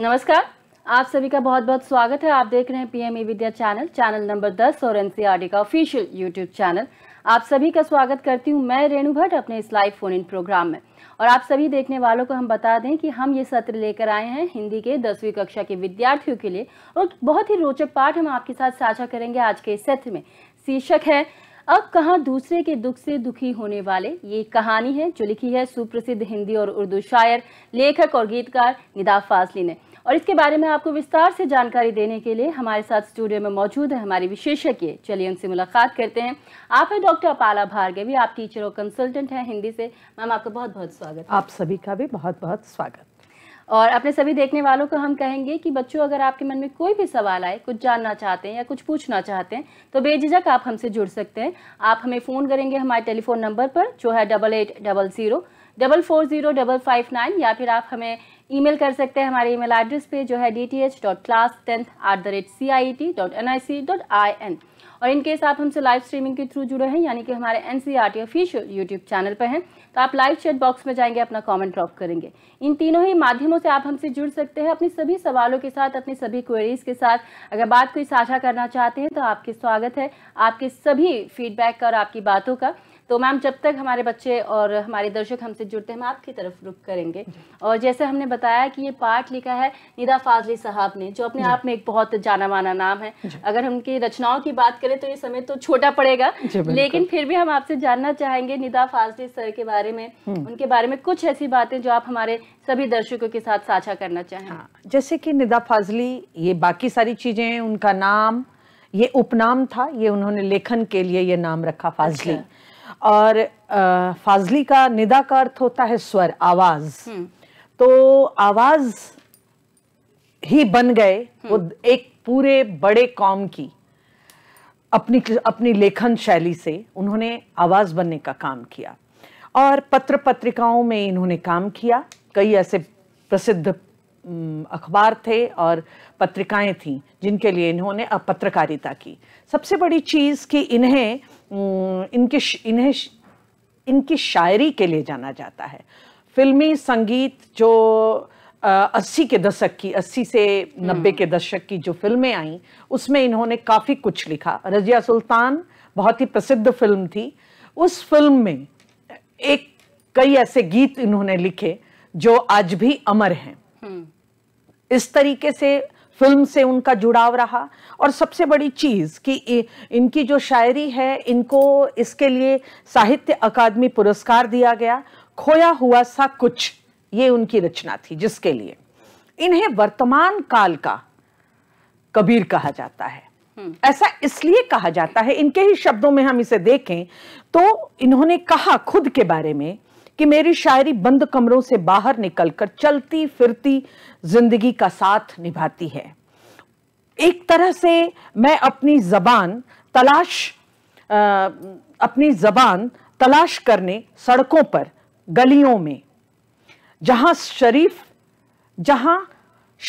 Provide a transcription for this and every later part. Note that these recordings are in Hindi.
नमस्कार आप सभी का बहुत बहुत स्वागत है आप देख रहे हैं PM e Vidya channel channel number 10 और एनसीआरडी का ऑफिशियल यूट्यूब चैनल आप सभी का स्वागत करती हूं मैं रेणु भट्ट अपने इस लाइव फोन इन प्रोग्राम में और आप सभी देखने वालों को हम बता दें कि हम ये सत्र लेकर आए हैं हिंदी के दसवीं कक्षा के विद्यार्थियों के लिए और बहुत ही रोचक पाठ हम आपके साथ साझा करेंगे आज के इस सत्र में शीर्षक है अब कहाँ दूसरे के दुख से दुखी होने वाले ये कहानी है जो लिखी है सुप्रसिद्ध हिंदी और उर्दू शायर लेखक और गीतकार निदा फासली ने और इसके बारे में आपको विस्तार से जानकारी देने के लिए हमारे साथ स्टूडियो में मौजूद है हमारे विशेषज्ञ चलिए उनसे मुलाकात करते हैं आप हैं डॉक्टर अपाला भार्गवी आप टीचर और कंसल्टेंट हैं हिंदी से मैम आपका बहुत बहुत स्वागत आप सभी का भी बहुत बहुत स्वागत और अपने सभी देखने वालों को हम कहेंगे कि बच्चों अगर आपके मन में कोई भी सवाल आए कुछ जानना चाहते हैं या कुछ पूछना चाहते हैं तो बेझिझक आप हमसे जुड़ सकते हैं आप हमें फ़ोन करेंगे हमारे टेलीफोन नंबर पर जो है double eight double zero double four zero double five nine या फिर आप हमें ईमेल कर सकते हैं हमारे ईमेल एड्रेस पे जो है D T H dot class tenth at the rate C I T dot N I C dot I N और इन केस आप हमसे लाइव स्ट्रीमिंग के थ्रू जुड़े हैं यानी कि हमारे N C R T official YouTube channel पर हैं तो आप लाइव चैट बॉक्स में जाएंगे अपना कॉमेंट ड्रॉप करेंगे इन तीनों ही माध्यमों से आप हमसे जुड़ सकते हैं अपने सभी सवालों के साथ अपनी सभी क्वेरीज के साथ अगर बात कोई साझा करना चाहते हैं तो आपके स्वागत है आपके सभी फीडबैक का और आपकी बातों का तो मैम जब तक हमारे बच्चे और हमारे दर्शक हमसे जुड़ते हैं हम आपकी तरफ रुख करेंगे और जैसे हमने बताया कि ये पाठ लिखा है निदा फाजली साहब ने जो अपने आप में एक बहुत जाना माना नाम है अगर हम उनकी रचनाओं की बात करें तो ये समय तो छोटा पड़ेगा लेकिन फिर भी हम आपसे जानना चाहेंगे निदा फाजली सर के बारे में हम्म। उनके बारे में कुछ ऐसी बातें जो आप हमारे सभी दर्शकों के साथ साझा करना चाहें हाँ, जैसे कि निदा फाजली ये बाकी सारी चीजें उनका नाम ये उपनाम था ये उन्होंने लेखन के लिए ये नाम रखा फाजली अच्छा। और फाजली का निदा का अर्थ होता है स्वर आवाज हम्म। तो आवाज ही बन गए वो हम्म। एक पूरे बड़े कॉम की अपनी अपनी लेखन शैली से उन्होंने आवाज बनने का काम किया और पत्र पत्रिकाओं में इन्होंने काम किया कई ऐसे प्रसिद्ध अखबार थे और पत्रिकाएं थीं जिनके लिए इन्होंने पत्रकारिता की सबसे बड़ी चीज़ कि इन्हें इनके इन्हें इनकी शायरी के लिए जाना जाता है फिल्मी संगीत जो अस्सी के दशक की अस्सी से नब्बे के हम्म। दशक की जो फिल्में आईं उसमें इन्होंने काफ़ी कुछ लिखा रजिया सुल्तान बहुत ही प्रसिद्ध फिल्म थी उस फिल्म में एक कई ऐसे गीत इन्होंने लिखे जो आज भी अमर हैं हम्म। इस तरीके से फिल्म से उनका जुड़ाव रहा और सबसे बड़ी चीज़ कि इनकी जो शायरी है इनको इसके लिए साहित्य अकादमी पुरस्कार दिया गया खोया हुआ सा कुछ ये उनकी रचना थी जिसके लिए इन्हें वर्तमान काल का कबीर कहा जाता है हम्म। ऐसा इसलिए कहा जाता है इनके ही शब्दों में हम इसे देखें तो इन्होंने कहा खुद के बारे में कि मेरी शायरी बंद कमरों से बाहर निकलकर चलती फिरती जिंदगी का साथ निभाती है एक तरह से मैं अपनी जबान तलाश आ, अपनी जबान तलाश करने सड़कों पर गलियों में जहां शरीफ जहां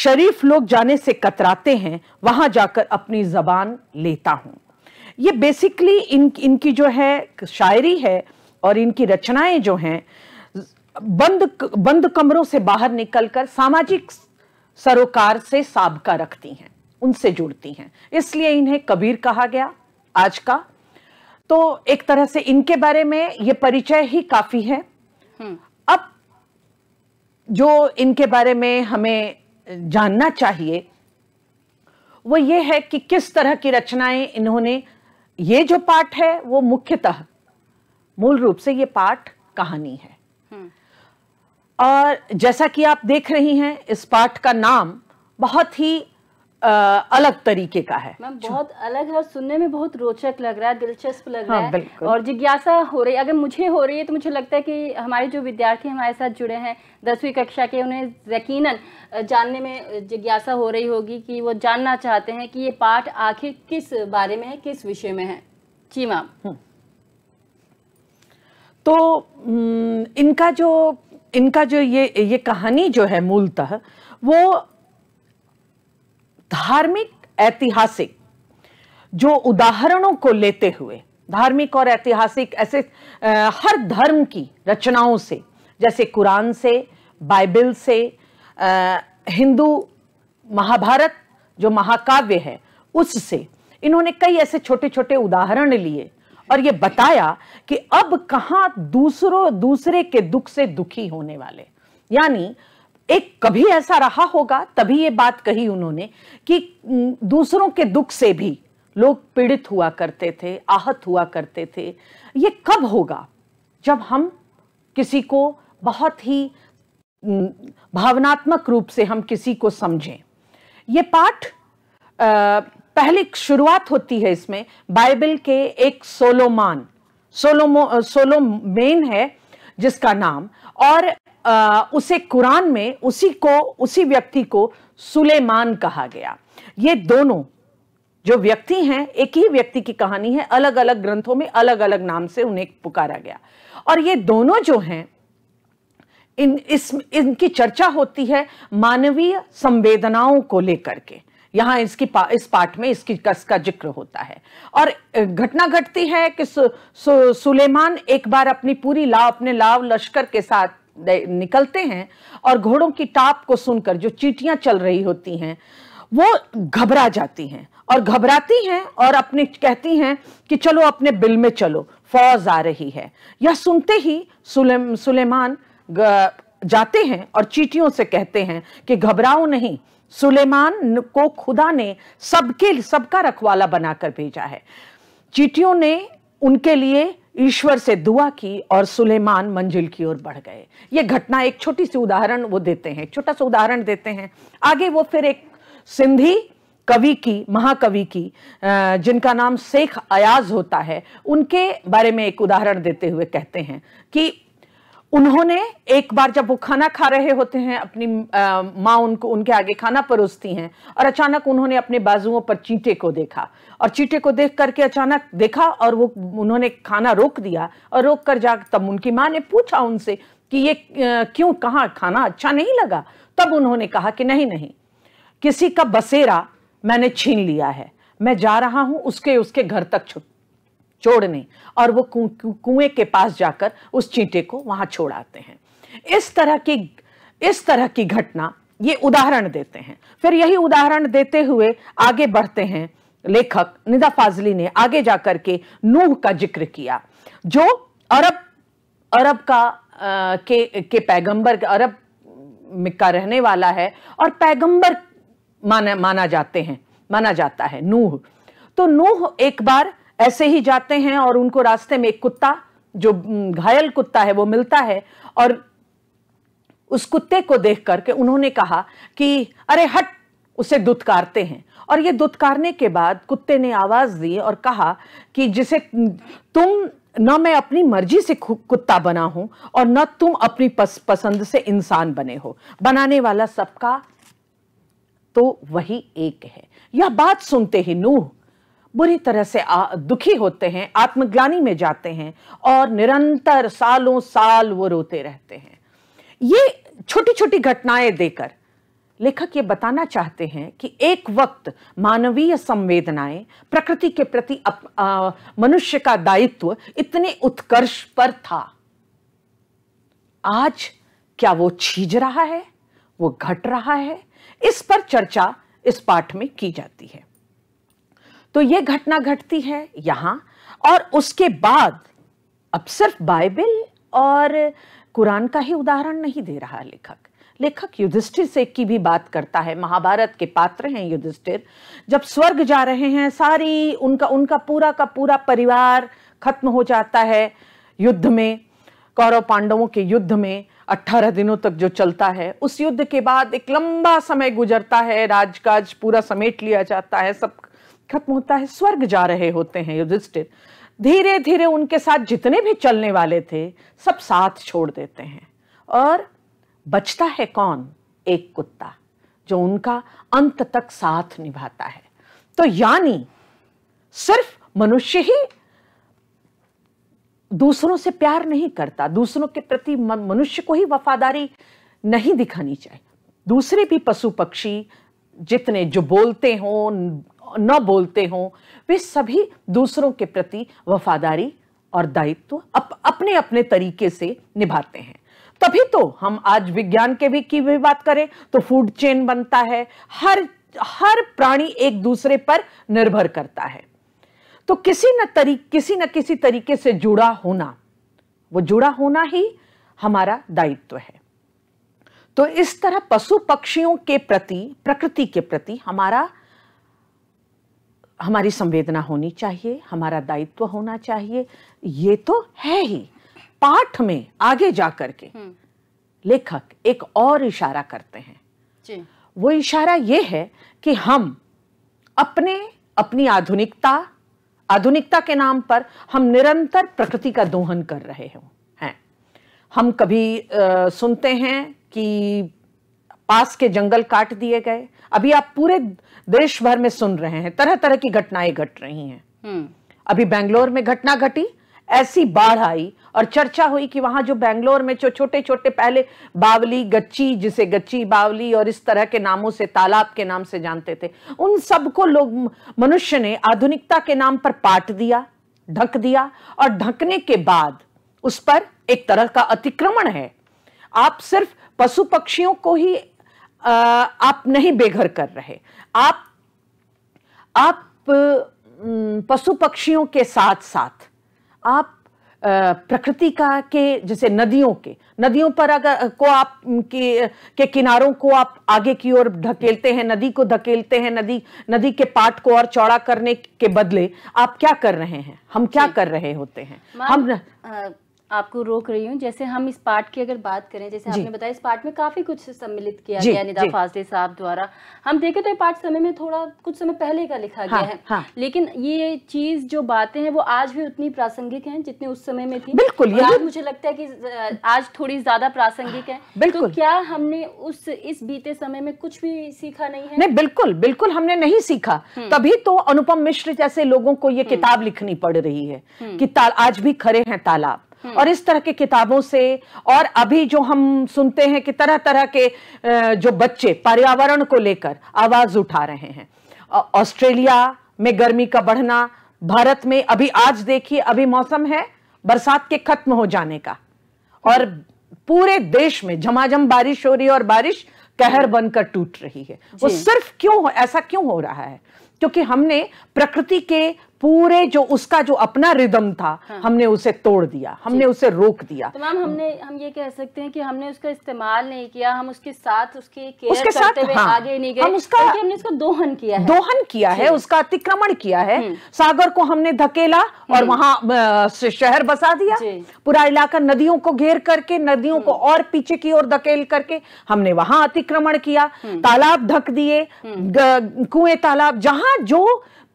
शरीफ लोग जाने से कतराते हैं वहां जाकर अपनी जबान लेता हूं ये बेसिकली इन इनकी जो है शायरी है और इनकी रचनाएं जो हैं बंद बंद कमरों से बाहर निकलकर सामाजिक सरोकार से साबका रखती हैं उनसे जुड़ती हैं इसलिए इन्हें कबीर कहा गया आज का तो एक तरह से इनके बारे में ये परिचय ही काफी है हम्म। अब जो इनके बारे में हमें जानना चाहिए वो ये है कि किस तरह की रचनाएं इन्होंने ये जो पाठ है वो मुख्यतः मूल रूप से ये पाठ कहानी है हम्म। और जैसा कि आप देख रही हैं इस पाठ का नाम बहुत ही आ, अलग तरीके का है मैम बहुत अलग है और सुनने में बहुत रोचक लग रहा है दिलचस्प लग हाँ, रहा है और जिज्ञासा हो रही है अगर मुझे हो रही है तो मुझे लगता है कि हमारे जो विद्यार्थी हमारे साथ जुड़े हैं दसवीं कक्षा के उन्हें यकीन जानने में जिज्ञासा हो रही होगी कि वो जानना चाहते हैं कि ये पाठ आखिर किस बारे में है किस विषय में है जी मैम हम्म। तो इनका जो इनका जो ये ये कहानी जो है मूलतः वो धार्मिक ऐतिहासिक जो उदाहरणों को लेते हुए धार्मिक और ऐतिहासिक ऐसे आ, हर धर्म की रचनाओं से जैसे कुरान से बाइबल से हिंदू महाभारत जो महाकाव्य है उससे इन्होंने कई ऐसे छोटे छोटे उदाहरण लिए और ये बताया कि अब कहां दूसरों दूसरे के दुख से दुखी होने वाले यानी एक कभी ऐसा रहा होगा तभी ये बात कही उन्होंने कि दूसरों के दुख से भी लोग पीड़ित हुआ करते थे आहत हुआ करते थे ये कब होगा जब हम किसी को बहुत ही भावनात्मक रूप से हम किसी को समझें ये पाठ पहली शुरुआत होती है इसमें बाइबल के एक सोलोमान सोलोमो सोलोमेन है जिसका नाम और आ, उसे कुरान में उसी को उसी व्यक्ति को सुलेमान कहा गया ये दोनों जो व्यक्ति हैं एक ही व्यक्ति की कहानी है अलग अलग ग्रंथों में अलग अलग नाम से उन्हें पुकारा गया और ये दोनों जो हैं इन इस इनकी चर्चा होती है मानवीय संवेदनाओं को लेकर के यहाँ इसकी पा, इस पाठ में इसकी कस का जिक्र होता है और घटना घटती है कि सु, सु, सुलेमान एक बार अपनी पूरी लाव अपने लाव लश्कर के साथ निकलते हैं और घोड़ों की टाप को सुनकर जो चीटियां चल रही होती हैं वो घबरा जाती हैं और घबराती हैं और अपने कहती हैं कि चलो अपने बिल में चलो फौज आ रही है यह सुनते ही सुले, सुलेमान जाते हैं और चीटियों से कहते हैं कि घबराओ नहीं सुलेमान को खुदा ने सबके सबका रखवाला बनाकर भेजा है चीटियों ने उनके लिए ईश्वर से दुआ की और सुलेमान मंजिल की ओर बढ़ गए ये घटना एक छोटी सी उदाहरण वो देते हैं छोटा सा उदाहरण देते हैं आगे वो फिर एक सिंधी कवि की महाकवि की जिनका नाम शेख अयाज होता है उनके बारे में एक उदाहरण देते हुए कहते हैं कि उन्होंने एक बार जब वो खाना खा रहे होते हैं अपनी माँ उनको उनके आगे खाना परोसती हैं और अचानक उन्होंने अपने बाजुओं पर चींटे को देखा और चींटे को देख करके अचानक देखा और वो उन्होंने खाना रोक दिया और रोक कर जा तब उनकी माँ ने पूछा उनसे कि ये क्यों कहा खाना अच्छा नहीं लगा तब उन्होंने कहा कि नहीं नहीं किसी का बसेरा मैंने छीन लिया है मैं जा रहा हूँ उसके उसके घर तक छुप छोड़ने और वो कुएं के पास जाकर उस चींटे को वहां छोड़ आते हैं इस तरह की इस तरह की घटना ये उदाहरण देते हैं फिर यही उदाहरण देते हुए आगे बढ़ते हैं लेखक निदा फाजली ने आगे जाकर के नूह का जिक्र किया जो अरब अरब का आ, के के पैगंबर अरब का रहने वाला है और पैगंबर माना माना जाते हैं माना जाता है नूह तो नूह एक बार ऐसे ही जाते हैं और उनको रास्ते में एक कुत्ता जो घायल कुत्ता है वो मिलता है और उस कुत्ते को देख करके उन्होंने कहा कि अरे हट उसे दुत्कारते हैं और ये दुत्कारने के बाद कुत्ते ने आवाज़ दी और कहा कि जिसे तुम न मैं अपनी मर्जी से कुत्ता बना हूं और न तुम अपनी पस, पसंद से इंसान बने हो बनाने वाला सबका तो वही एक है यह बात सुनते ही नूह बुरी तरह से आ, दुखी होते हैं आत्मज्ञानी में जाते हैं और निरंतर सालों साल वो रोते रहते हैं ये छोटी छोटी घटनाएं देकर लेखक ये बताना चाहते हैं कि एक वक्त मानवीय संवेदनाएं प्रकृति के प्रति मनुष्य का दायित्व इतने उत्कर्ष पर था आज क्या वो छीज रहा है वो घट रहा है इस पर चर्चा इस पाठ में की जाती है तो ये घटना घटती है यहाँ और उसके बाद अब सिर्फ बाइबल और कुरान का ही उदाहरण नहीं दे रहा लेखक लेखक युधिष्ठिर से की भी बात करता है महाभारत के पात्र हैं युधिष्ठिर जब स्वर्ग जा रहे हैं सारी उनका उनका पूरा का पूरा परिवार खत्म हो जाता है युद्ध में कौरव पांडवों के युद्ध में अट्ठारह दिनों तक जो चलता है उस युद्ध के बाद एक लंबा समय गुजरता है राजकाज पूरा समेट लिया जाता है सब खत्म होता है स्वर्ग जा रहे होते हैं युधिष्ठिर धीरे धीरे उनके साथ जितने भी चलने वाले थे सब साथ छोड़ देते हैं और बचता है कौन एक कुत्ता जो उनका अंत तक साथ निभाता है तो यानी सिर्फ मनुष्य ही दूसरों से प्यार नहीं करता दूसरों के प्रति मनुष्य को ही वफादारी नहीं दिखानी चाहिए दूसरे भी पशु पक्षी जितने जो बोलते हों न बोलते हों वे सभी दूसरों के प्रति वफादारी और दायित्व अप, अपने अपने तरीके से निभाते हैं तभी तो हम आज विज्ञान के भी की भी बात करें तो फूड चेन बनता है हर हर प्राणी एक दूसरे पर निर्भर करता है तो किसी न तरी किसी न किसी तरीके से जुड़ा होना वो जुड़ा होना ही हमारा दायित्व है तो इस तरह पशु पक्षियों के प्रति प्रकृति के प्रति हमारा हमारी संवेदना होनी चाहिए हमारा दायित्व होना चाहिए ये तो है ही पाठ में आगे जा करके हम्म। लेखक एक और इशारा करते हैं जी। वो इशारा ये है कि हम अपने अपनी आधुनिकता आधुनिकता के नाम पर हम निरंतर प्रकृति का दोहन कर रहे हैं हम कभी आ, सुनते हैं कि पास के जंगल काट दिए गए अभी आप पूरे देश भर में सुन रहे हैं तरह तरह की घटनाएं घट रही हैं हम्म। अभी बेंगलोर में घटना घटी ऐसी बाढ़ आई और चर्चा हुई कि वहां जो बेंगलोर में जो छोटे छोटे पहले बावली गच्ची जिसे गच्ची बावली और इस तरह के नामों से तालाब के नाम से जानते थे उन सबको लोग मनुष्य ने आधुनिकता के नाम पर पाट दिया ढक दिया और ढकने के बाद उस पर एक तरह का अतिक्रमण है आप सिर्फ पशु पक्षियों को ही आप नहीं बेघर कर रहे आप आप पशु पक्षियों के साथ साथ आप प्रकृति का के जैसे नदियों के नदियों पर अगर को आप के, के किनारों को आप आगे की ओर धकेलते हैं नदी को धकेलते हैं नदी नदी के पाट को और चौड़ा करने के बदले आप क्या कर रहे हैं हम क्या कर रहे होते हैं हम आ, आपको रोक रही हूँ जैसे हम इस पार्ट की अगर बात करें जैसे आपने बताया इस पार्ट में काफी कुछ सम्मिलित किया गया निदा फाजले साहब द्वारा हम देखें तो ये पार्ट समय में थोड़ा कुछ समय पहले का लिखा हाँ, गया है हाँ. लेकिन ये चीज जो बातें हैं वो आज भी उतनी प्रासंगिक हैं जितनी उस समय में थी बिल्कुल आज मुझे लगता है कि आज थोड़ी ज्यादा प्रासंगिक है तो क्या हमने उस इस बीते समय में कुछ भी सीखा नहीं है नहीं बिल्कुल बिल्कुल हमने नहीं सीखा हम्म। तभी तो अनुपम मिश्र जैसे लोगों को ये हम्म। किताब लिखनी पड़ रही है हम्म। कि आज भी खड़े हैं तालाब हम्म। और इस तरह के किताबों से और अभी जो हम सुनते हैं कि तरह तरह के जो बच्चे पर्यावरण को लेकर आवाज उठा रहे हैं ऑस्ट्रेलिया में गर्मी का बढ़ना भारत में अभी आज देखिए अभी मौसम है बरसात के खत्म हो जाने का और पूरे देश में झमाझम बारिश हो रही है और बारिश कहर बनकर टूट रही है वो सिर्फ क्यों हो ऐसा क्यों हो रहा है क्योंकि हमने प्रकृति के पूरे जो उसका जो अपना रिदम था हाँ। हमने उसे तोड़ दिया हमने उसे रोक दिया तो मैम हमने हम ये कह सकते हैं कि हमने उसका इस्तेमाल नहीं किया हम उसके साथ उसके केयर उसके करते साथ हुए हाँ। आगे नहीं गए हम उसका हमने उसको दोहन किया है दोहन किया है उसका अतिक्रमण किया है हम्म। सागर को हमने धकेला और हम्म। वहां शहर बसा दिया पूरा इलाका नदियों को घेर करके नदियों को हम्म। और पीछे की ओर धकेल करके हमने वहां अतिक्रमण किया तालाब धक दिए कुएं तालाब जहां जो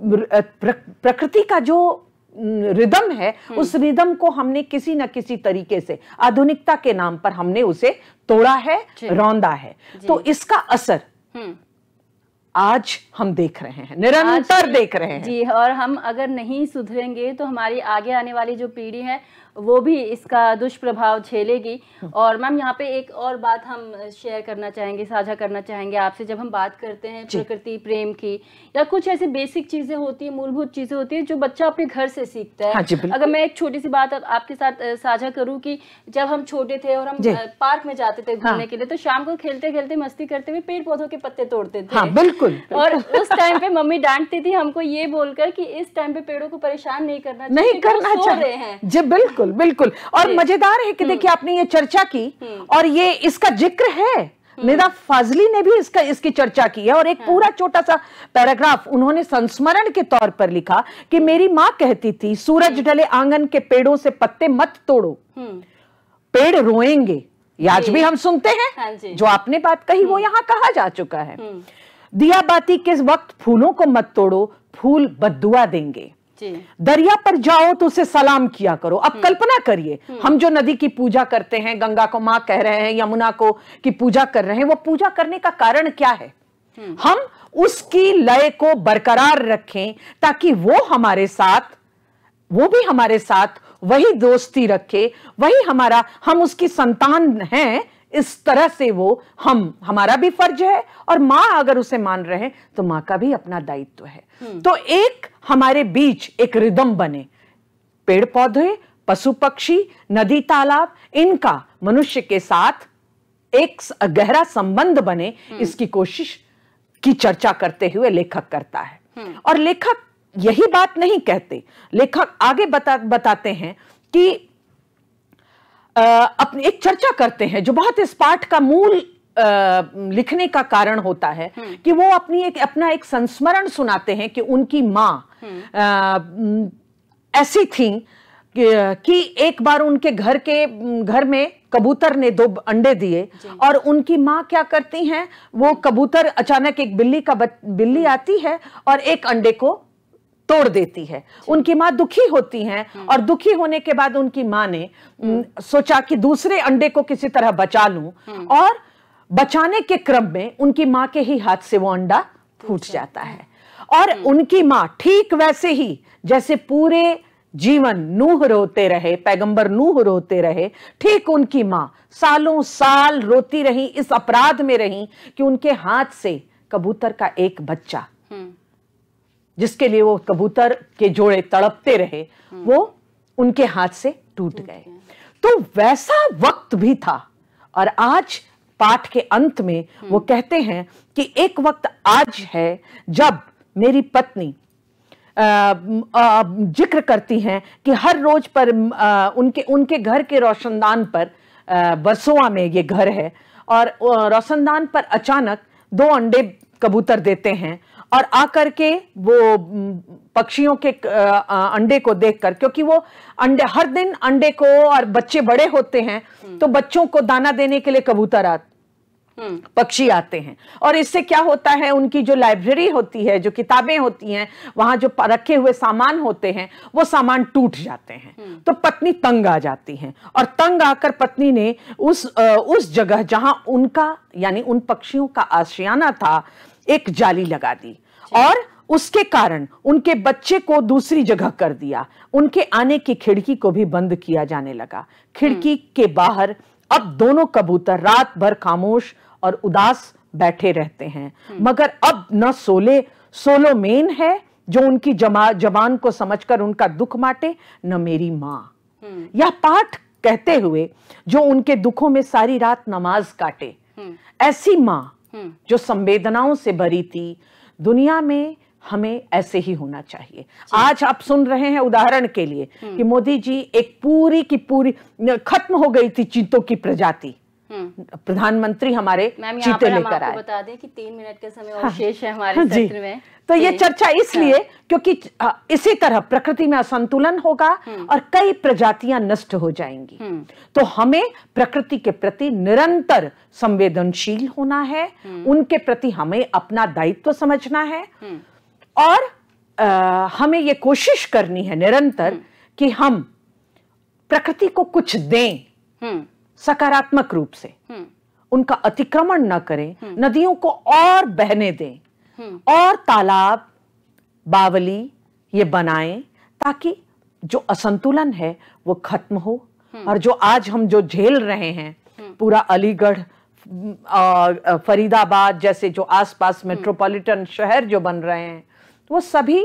प्रकृति का जो रिदम है हम्म। उस रिदम को हमने किसी न किसी तरीके से आधुनिकता के नाम पर हमने उसे तोड़ा है रौंदा है तो इसका असर हम्म। आज हम देख रहे हैं निरंतर देख रहे हैं जी और हम अगर नहीं सुधरेंगे तो हमारी आगे आने वाली जो पीढ़ी है वो भी इसका दुष्प्रभाव झेलेगी हम्म। और मैम यहाँ पे एक और बात हम शेयर करना चाहेंगे साझा करना चाहेंगे आपसे जब हम बात करते हैं प्रकृति प्रेम की या कुछ ऐसी बेसिक चीजें होती है मूलभूत चीजें होती है जो बच्चा अपने घर से सीखता है हाँ अगर मैं एक छोटी सी बात आपके साथ साझा करूँ की जब हम छोटे थे और हम पार्क में जाते थे हाँ। घूमने के लिए तो शाम को खेलते खेलते मस्ती करते हुए पेड़ पौधों के पत्ते तोड़ते थे हाँ, बिल्कुल और उस टाइम पे मम्मी डांटती थी हमको ये बोलकर की इस टाइम पे पेड़ों को परेशान नहीं करना नहीं करना चाहिए जी बिल्कुल बिल्कुल बिल्कुल और मजेदार है कि हम्म। देखिए आपने ये चर्चा की हम्म। और ये इसका जिक्र है निदा हम्म। फाजली ने भी इसका इसकी चर्चा की है और एक हाँ। पूरा छोटा सा पैराग्राफ उन्होंने संस्मरण के तौर पर लिखा कि मेरी माँ कहती थी सूरज ढले आंगन के पेड़ों से पत्ते मत तोड़ो पेड़ रोएंगे आज भी हम सुनते हैं हाँ जो आपने बात कही वो यहाँ कहा जा चुका है दिया बाती किस वक्त फूलों को मत तोड़ो फूल बदुआ देंगे दरिया पर जाओ तो उसे सलाम किया करो अब हम्म। कल्पना करिए हम्म। हम जो नदी की पूजा करते हैं गंगा को मां कह रहे हैं यमुना को की पूजा कर रहे हैं वो पूजा करने का कारण क्या है हम्म। हम उसकी लय को बरकरार रखें ताकि वो हमारे साथ वो भी हमारे साथ वही दोस्ती रखे वही हमारा हम उसकी संतान हैं इस तरह से वो हम हमारा भी फर्ज है और माँ अगर उसे मान रहे हैं तो माँ का भी अपना दायित्व है हम्म। तो एक हमारे बीच एक रिदम बने पेड़ पौधे पशु पक्षी नदी तालाब इनका मनुष्य के साथ एक गहरा संबंध बने हम्म। इसकी कोशिश की चर्चा करते हुए लेखक करता है हम्म। और लेखक यही बात नहीं कहते लेखक आगे बता बताते हैं कि अपनी एक चर्चा करते हैं जो बहुत इस पाठ का मूल लिखने का कारण होता है हम्म। कि वो अपनी एक अपना एक संस्मरण सुनाते हैं कि उनकी माँ हम्म। ऐसी थी कि एक बार उनके घर के घर में कबूतर ने दो अंडे दिए और उनकी माँ क्या करती हैं वो कबूतर अचानक एक बिल्ली का बिल्ली आती है और एक अंडे को तोड़ देती है उनकी माँ दुखी होती हैं हम्म। और दुखी होने के बाद उनकी माँ ने हम्म। सोचा कि दूसरे अंडे को किसी तरह बचा लूं हम्म। और बचाने के क्रम में उनकी माँ के ही हाथ से वो अंडा फूट जाता है और उनकी माँ ठीक वैसे ही जैसे पूरे जीवन नूह रोते रहे पैगंबर नूह रोते रहे ठीक उनकी माँ सालों साल रोती रही इस अपराध में रही कि उनके हाथ से कबूतर का एक बच्चा जिसके लिए वो कबूतर के जोड़े तड़पते रहे हम्म। वो उनके हाथ से टूट गए तो वैसा वक्त भी था और आज पाठ के अंत में हम्म। वो कहते हैं कि एक वक्त आज है जब मेरी पत्नी जिक्र करती हैं कि हर रोज पर उनके उनके घर के रोशनदान पर बरसोआ में ये घर है और रोशनदान पर अचानक दो अंडे कबूतर देते हैं और आकर के वो पक्षियों के अंडे को देखकर क्योंकि वो अंडे हर दिन अंडे को और बच्चे बड़े होते हैं हम्म। तो बच्चों को दाना देने के लिए कबूतर आते हम्म। पक्षी आते हैं और इससे क्या होता है उनकी जो लाइब्रेरी होती है जो किताबें होती हैं वहां जो रखे हुए सामान होते हैं वो सामान टूट जाते हैं हम्म। तो पत्नी तंग आ जाती है और तंग आकर पत्नी ने उस उस जगह जहां उनका यानी उन पक्षियों का आशियाना था एक जाली लगा दी और उसके कारण उनके बच्चे को दूसरी जगह कर दिया उनके आने की खिड़की को भी बंद किया जाने लगा खिड़की हम्म। के बाहर अब दोनों कबूतर रात भर खामोश और उदास बैठे रहते हैं हम्म। मगर अब न सोले सोलो मेन है जो उनकी जमा जबान को समझकर उनका दुख माटे न मेरी माँ हम्म। यह पाठ कहते हुए जो उनके दुखों में सारी रात नमाज काटे ऐसी माँ जो संवेदनाओं से भरी थी दुनिया में हमें ऐसे ही होना चाहिए आज आप सुन रहे हैं उदाहरण के लिए हम्म। कि मोदी जी एक पूरी की पूरी खत्म हो गई थी चीतों की प्रजाति प्रधानमंत्री हमारे चीते लेकर आए बता दें कि तीन मिनट के समय हाँ, शेष है हमारे हाँ सत्र में तो ये चर्चा हाँ। इसलिए हाँ। क्योंकि इसी तरह प्रकृति में असंतुलन होगा हम्म। और कई प्रजातियां नष्ट हो जाएंगी हम्म। तो हमें प्रकृति के प्रति निरंतर संवेदनशील होना है हम्म। उनके प्रति हमें अपना दायित्व समझना है और हमें ये कोशिश करनी है निरंतर कि हम प्रकृति को कुछ दें सकारात्मक रूप से हम्म। उनका अतिक्रमण न करें हम्म। नदियों को और बहने दें हम्म। और तालाब बावली ये बनाएं ताकि जो असंतुलन है वो खत्म हो और जो आज हम जो झेल रहे हैं पूरा अलीगढ़ फरीदाबाद जैसे जो आसपास मेट्रोपॉलिटन शहर जो बन रहे हैं वो सभी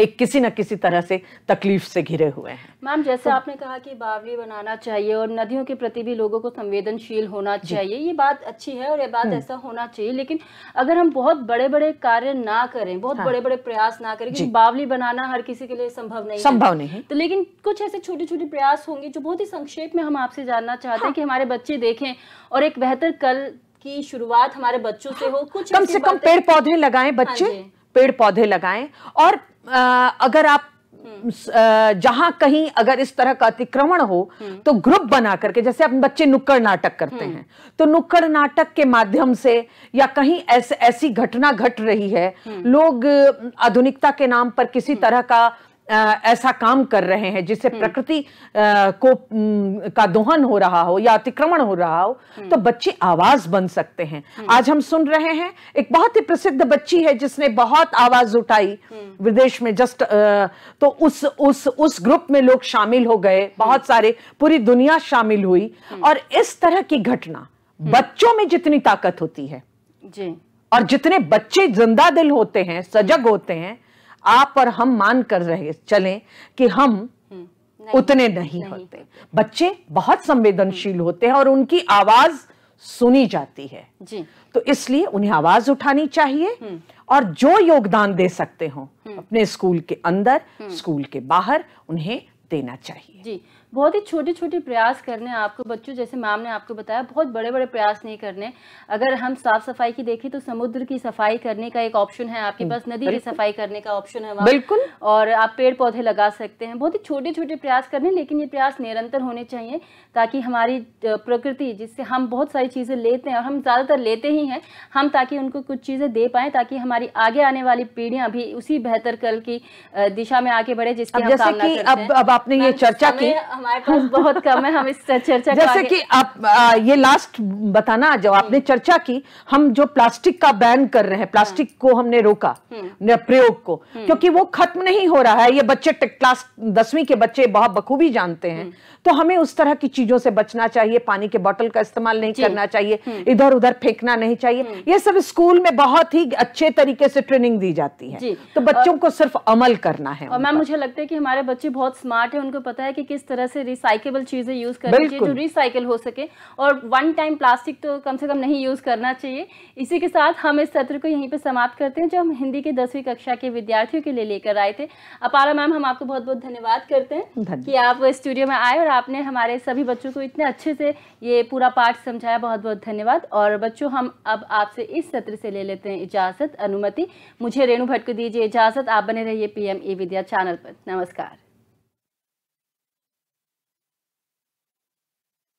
एक किसी न किसी तरह से तकलीफ से घिरे हुए हैं मैम जैसे तो, आपने कहा कि बावली बनाना चाहिए और नदियों के प्रति भी लोगों को संवेदनशील होना चाहिए ये बात अच्छी है और ये बात हम्म। ऐसा होना चाहिए लेकिन अगर हम बहुत बड़े बड़े कार्य ना करें बहुत हाँ, बड़े बड़े प्रयास ना करें क्योंकि बावली बनाना हर किसी के लिए संभव नहीं संभव नहीं है तो लेकिन कुछ ऐसे छोटे छोटे प्रयास होंगे जो बहुत ही संक्षेप में हम आपसे जानना चाहते हैं हाँ। कि हमारे बच्चे देखें और एक बेहतर कल की शुरुआत हमारे बच्चों से हो कुछ कम से कम पेड़ पौधे लगाएं बच्चे हाँ पेड़ पौधे लगाएं और अगर आप जहां कहीं अगर इस तरह का अतिक्रमण हो तो ग्रुप बना करके जैसे अपने बच्चे नुक्कड़ नाटक करते हैं तो नुक्कड़ नाटक के माध्यम से या कहीं ऐसे ऐसी घटना घट रही है लोग आधुनिकता के नाम पर किसी तरह का ऐसा काम कर रहे हैं जिससे हम्म। प्रकृति को का दोहन हो रहा हो या अतिक्रमण हो रहा हो तो हम्म। बच्चे आवाज बन सकते हैं हम्म। आज हम सुन रहे हैं एक बहुत ही प्रसिद्ध बच्ची है जिसने बहुत आवाज उठाई विदेश में जस्ट तो उस उस उस ग्रुप में लोग शामिल हो गए बहुत सारे पूरी दुनिया शामिल हुई और इस तरह की घटना बच्चों में जितनी ताकत होती है जी और जितने बच्चे जिंदा दिल होते हैं सजग होते हैं आप और हम मान कर रहे चले कि हम हम्म, नहीं, उतने नहीं, नहीं होते बच्चे बहुत संवेदनशील हम्म। होते हैं और उनकी आवाज सुनी जाती है जी तो इसलिए उन्हें आवाज उठानी चाहिए हम्म। और जो योगदान दे सकते हो अपने स्कूल के अंदर स्कूल के बाहर उन्हें देना चाहिए जी बहुत ही छोटे छोटे प्रयास करने आपको बच्चों जैसे मैम ने आपको बताया बहुत बड़े बड़े प्रयास नहीं करने अगर हम साफ सफाई की देखें तो समुद्र की सफाई करने का एक ऑप्शन है आपके हम्म, पास नदी की सफाई करने का ऑप्शन है बिल्कुल और आप पेड़ पौधे लगा सकते हैं बहुत ही छोटे छोटे प्रयास करने लेकिन ये प्रयास निरंतर होने चाहिए ताकि हमारी प्रकृति जिससे हम बहुत सारी चीज़ें लेते हैं और हम ज़्यादातर लेते ही हैं हम ताकि उनको कुछ चीज़ें दे पाए ताकि हमारी आगे आने वाली पीढ़ियां भी उसी बेहतर कल की दिशा में आगे बढ़े जिसकी हम जैसे कि अब अब आपने ये चर्चा की हमारे पास बहुत कम है हम इस चर्चा जैसे कि आप आ, ये लास्ट बताना जो हम्म। आपने चर्चा की हम जो प्लास्टिक का बैन कर रहे हैं प्लास्टिक को हमने रोका हम्म। प्रयोग को हम्म। क्योंकि वो खत्म नहीं हो रहा है ये बच्चे क्लास दसवीं के बच्चे बहुत बखूबी जानते हैं तो हमें उस तरह की चीजों से बचना चाहिए पानी के बॉटल का इस्तेमाल नहीं करना चाहिए इधर उधर फेंकना नहीं चाहिए ये सब स्कूल में बहुत ही अच्छे तरीके से ट्रेनिंग दी जाती है तो बच्चों को सिर्फ अमल करना है और मैम मुझे लगता है कि हमारे बच्चे बहुत स्मार्ट है उनको पता है कि किस तरह से रिसाइकेबल चीज़ें यूज़ करनी चाहिए जो रिसाइकिल हो सके और वन टाइम प्लास्टिक तो कम से कम नहीं यूज़ करना चाहिए इसी के साथ हम इस सत्र को यहीं पर समाप्त करते हैं जो हम हिंदी के दसवीं कक्षा के विद्यार्थियों के लिए लेकर आए थे अपारा मैम हम आपको बहुत बहुत धन्यवाद करते हैं कि आप स्टूडियो में आए और आपने हमारे सभी बच्चों को इतने अच्छे से ये पूरा पाठ समझाया बहुत बहुत धन्यवाद और बच्चों हम अब आपसे इस सत्र से ले लेते हैं इजाज़त अनुमति मुझे रेणु भट्ट को दीजिए इजाज़त आप बने रहिए पीएम ई विद्या चैनल पर नमस्कार